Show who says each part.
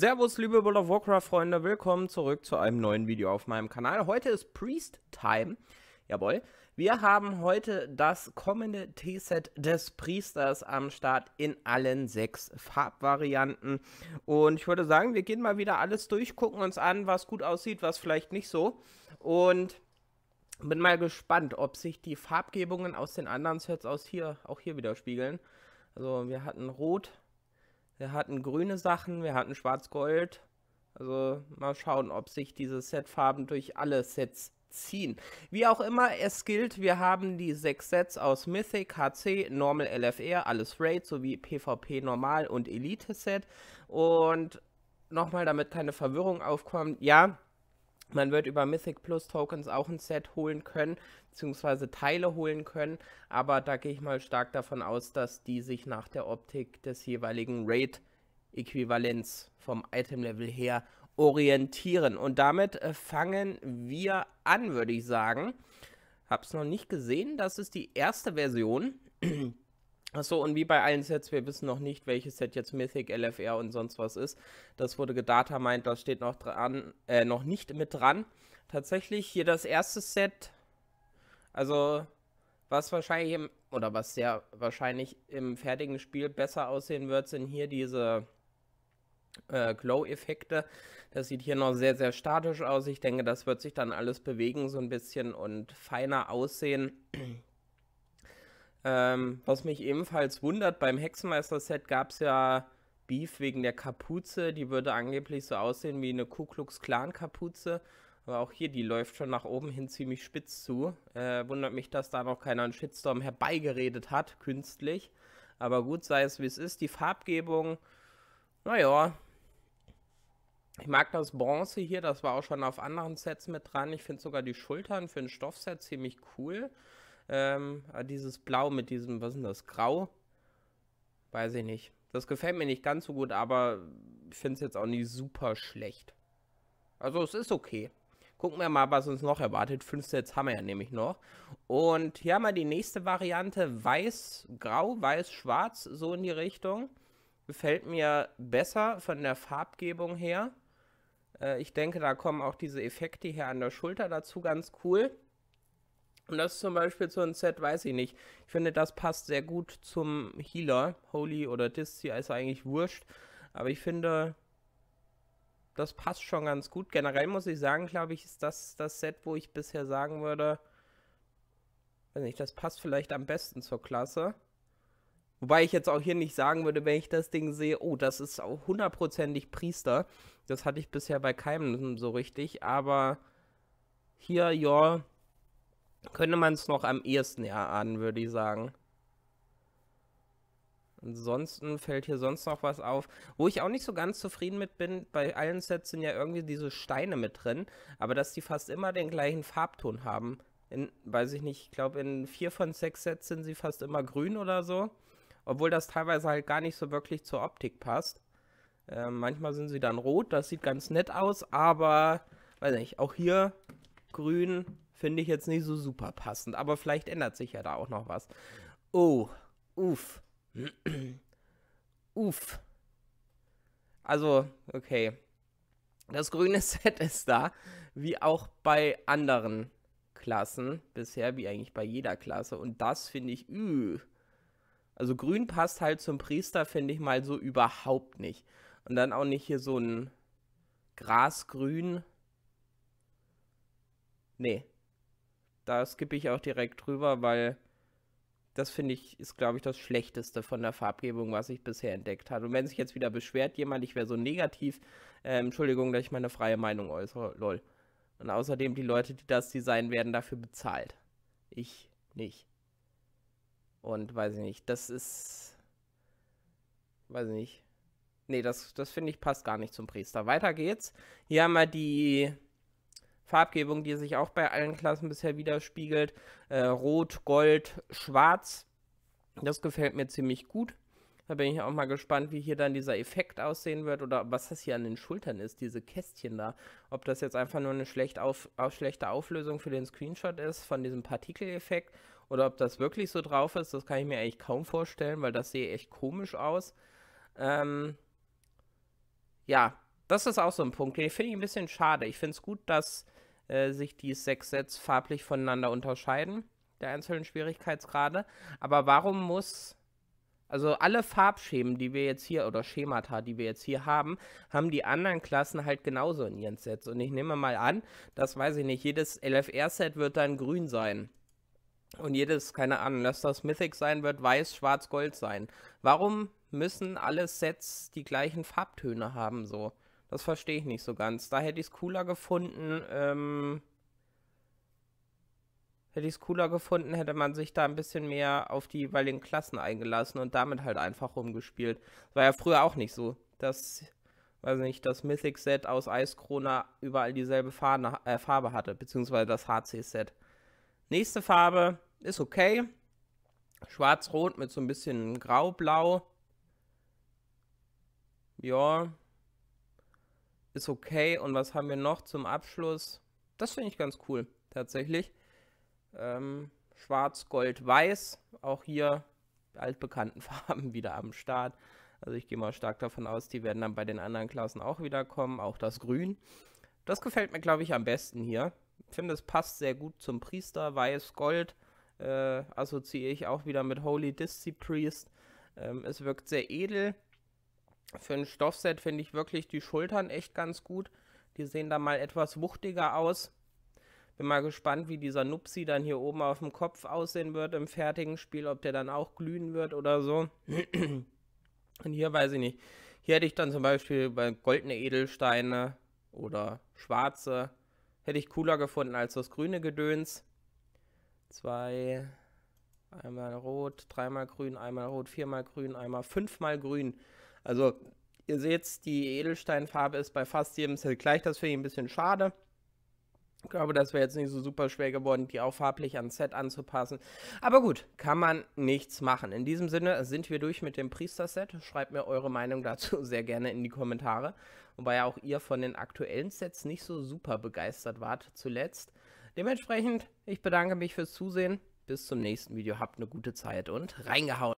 Speaker 1: Servus, liebe World of Warcraft-Freunde, willkommen zurück zu einem neuen Video auf meinem Kanal. Heute ist Priest-Time, jawohl. Wir haben heute das kommende T-Set des Priesters am Start in allen sechs Farbvarianten. Und ich würde sagen, wir gehen mal wieder alles durch, gucken uns an, was gut aussieht, was vielleicht nicht so. Und bin mal gespannt, ob sich die Farbgebungen aus den anderen Sets aus hier, auch hier widerspiegeln. Also wir hatten Rot, wir hatten grüne Sachen, wir hatten schwarz-gold. Also mal schauen, ob sich diese Setfarben durch alle Sets ziehen. Wie auch immer, es gilt, wir haben die sechs Sets aus Mythic, HC, Normal LFR, alles Raid sowie PvP Normal und Elite Set. Und nochmal, damit keine Verwirrung aufkommt, ja, man wird über Mythic Plus Tokens auch ein Set holen können, beziehungsweise Teile holen können, aber da gehe ich mal stark davon aus, dass die sich nach der Optik des jeweiligen raid äquivalents vom Item-Level her orientieren. Und damit äh, fangen wir an, würde ich sagen. Hab's noch nicht gesehen, das ist die erste Version. Achso, und wie bei allen Sets, wir wissen noch nicht, welches Set jetzt Mythic, LFR und sonst was ist. Das wurde gedata meint, das steht noch dran, äh, noch nicht mit dran. Tatsächlich hier das erste Set, also was wahrscheinlich im, oder was sehr wahrscheinlich im fertigen Spiel besser aussehen wird, sind hier diese äh, Glow-Effekte. Das sieht hier noch sehr, sehr statisch aus. Ich denke, das wird sich dann alles bewegen so ein bisschen und feiner aussehen. Ähm, was mich ebenfalls wundert, beim Hexenmeister-Set gab es ja Beef wegen der Kapuze. Die würde angeblich so aussehen wie eine Ku Klux Klan-Kapuze. Aber auch hier, die läuft schon nach oben hin ziemlich spitz zu. Äh, wundert mich, dass da noch keiner einen Shitstorm herbeigeredet hat, künstlich. Aber gut, sei es wie es ist. Die Farbgebung, naja. Ich mag das Bronze hier, das war auch schon auf anderen Sets mit dran. Ich finde sogar die Schultern für ein Stoffset ziemlich cool. Ähm, ah, dieses Blau mit diesem, was ist denn das, Grau? Weiß ich nicht. Das gefällt mir nicht ganz so gut, aber ich finde es jetzt auch nicht super schlecht. Also es ist okay. Gucken wir mal, was uns noch erwartet. Fünf Sets haben wir ja nämlich noch. Und hier haben wir die nächste Variante. Weiß, grau, weiß, schwarz, so in die Richtung. Gefällt mir besser von der Farbgebung her. Äh, ich denke, da kommen auch diese Effekte hier an der Schulter dazu ganz cool. Und das ist zum Beispiel so ein Set, weiß ich nicht. Ich finde, das passt sehr gut zum Healer. Holy oder Diszi ist eigentlich wurscht. Aber ich finde, das passt schon ganz gut. Generell muss ich sagen, glaube ich, ist das das Set, wo ich bisher sagen würde, weiß nicht, das passt vielleicht am besten zur Klasse. Wobei ich jetzt auch hier nicht sagen würde, wenn ich das Ding sehe, oh, das ist auch hundertprozentig Priester. Das hatte ich bisher bei keinem so richtig, aber hier, ja, könnte man es noch am ehesten erahnen, würde ich sagen. Ansonsten fällt hier sonst noch was auf. Wo ich auch nicht so ganz zufrieden mit bin, bei allen Sets sind ja irgendwie diese Steine mit drin, aber dass die fast immer den gleichen Farbton haben. In, weiß ich nicht, ich glaube in vier von sechs Sets sind sie fast immer grün oder so. Obwohl das teilweise halt gar nicht so wirklich zur Optik passt. Äh, manchmal sind sie dann rot, das sieht ganz nett aus, aber weiß nicht, auch hier grün Finde ich jetzt nicht so super passend, aber vielleicht ändert sich ja da auch noch was. Oh, uff. uff. Also, okay. Das grüne Set ist da, wie auch bei anderen Klassen bisher, wie eigentlich bei jeder Klasse. Und das finde ich, üh. Also grün passt halt zum Priester, finde ich mal so überhaupt nicht. Und dann auch nicht hier so ein Grasgrün. Nee, da skippe ich auch direkt drüber, weil das finde ich, ist glaube ich das Schlechteste von der Farbgebung, was ich bisher entdeckt habe. Und wenn sich jetzt wieder beschwert jemand, ich wäre so negativ, äh, Entschuldigung, dass ich meine freie Meinung äußere, lol. Und außerdem die Leute, die das designen, werden dafür bezahlt. Ich nicht. Und weiß ich nicht, das ist, weiß ich nicht. Nee, das, das finde ich passt gar nicht zum Priester. Weiter geht's. Hier haben wir die Farbgebung, die sich auch bei allen Klassen bisher widerspiegelt. Äh, Rot, Gold, Schwarz. Das gefällt mir ziemlich gut. Da bin ich auch mal gespannt, wie hier dann dieser Effekt aussehen wird oder was das hier an den Schultern ist, diese Kästchen da. Ob das jetzt einfach nur eine schlecht auf, auf schlechte Auflösung für den Screenshot ist von diesem Partikeleffekt oder ob das wirklich so drauf ist, das kann ich mir eigentlich kaum vorstellen, weil das sehe echt komisch aus. Ähm, ja, das ist auch so ein Punkt, den finde ich ein bisschen schade. Ich finde es gut, dass äh, sich die sechs Sets farblich voneinander unterscheiden, der einzelnen Schwierigkeitsgrade. Aber warum muss also alle Farbschemen, die wir jetzt hier, oder Schemata, die wir jetzt hier haben, haben die anderen Klassen halt genauso in ihren Sets. Und ich nehme mal an, das weiß ich nicht, jedes LFR-Set wird dann grün sein. Und jedes, keine Ahnung, dass das Mythic sein wird, weiß, schwarz, gold sein. Warum müssen alle Sets die gleichen Farbtöne haben so? Das verstehe ich nicht so ganz. Da hätte ich es cooler gefunden, ähm, hätte ich es cooler gefunden, hätte man sich da ein bisschen mehr auf die jeweiligen Klassen eingelassen und damit halt einfach rumgespielt. war ja früher auch nicht so, dass, weiß nicht, das Mythic-Set aus Eiskrona überall dieselbe Farne, äh, Farbe hatte, beziehungsweise das HC-Set. Nächste Farbe ist okay. Schwarz-Rot mit so ein bisschen Graublau. Ja, ist okay. Und was haben wir noch zum Abschluss? Das finde ich ganz cool, tatsächlich. Ähm, Schwarz, Gold, Weiß. Auch hier altbekannten Farben wieder am Start. Also ich gehe mal stark davon aus, die werden dann bei den anderen Klassen auch wieder kommen. Auch das Grün. Das gefällt mir, glaube ich, am besten hier. Ich finde, es passt sehr gut zum Priester. Weiß, Gold äh, assoziiere ich auch wieder mit Holy Disci Priest. Ähm, es wirkt sehr edel, für ein Stoffset finde ich wirklich die Schultern echt ganz gut. Die sehen da mal etwas wuchtiger aus. Bin mal gespannt, wie dieser Nupsi dann hier oben auf dem Kopf aussehen wird im fertigen Spiel, ob der dann auch glühen wird oder so. Und hier weiß ich nicht. Hier hätte ich dann zum Beispiel bei goldene Edelsteine oder schwarze, hätte ich cooler gefunden als das grüne Gedöns. Zwei, einmal rot, dreimal grün, einmal rot, viermal grün, einmal fünfmal grün. Also ihr seht, die Edelsteinfarbe ist bei fast jedem Set gleich. Das finde ich ein bisschen schade. Ich glaube, das wäre jetzt nicht so super schwer geworden, die auch farblich ans Set anzupassen. Aber gut, kann man nichts machen. In diesem Sinne sind wir durch mit dem Priester-Set. Schreibt mir eure Meinung dazu sehr gerne in die Kommentare. Wobei auch ihr von den aktuellen Sets nicht so super begeistert wart zuletzt. Dementsprechend, ich bedanke mich fürs Zusehen. Bis zum nächsten Video. Habt eine gute Zeit und reingehauen.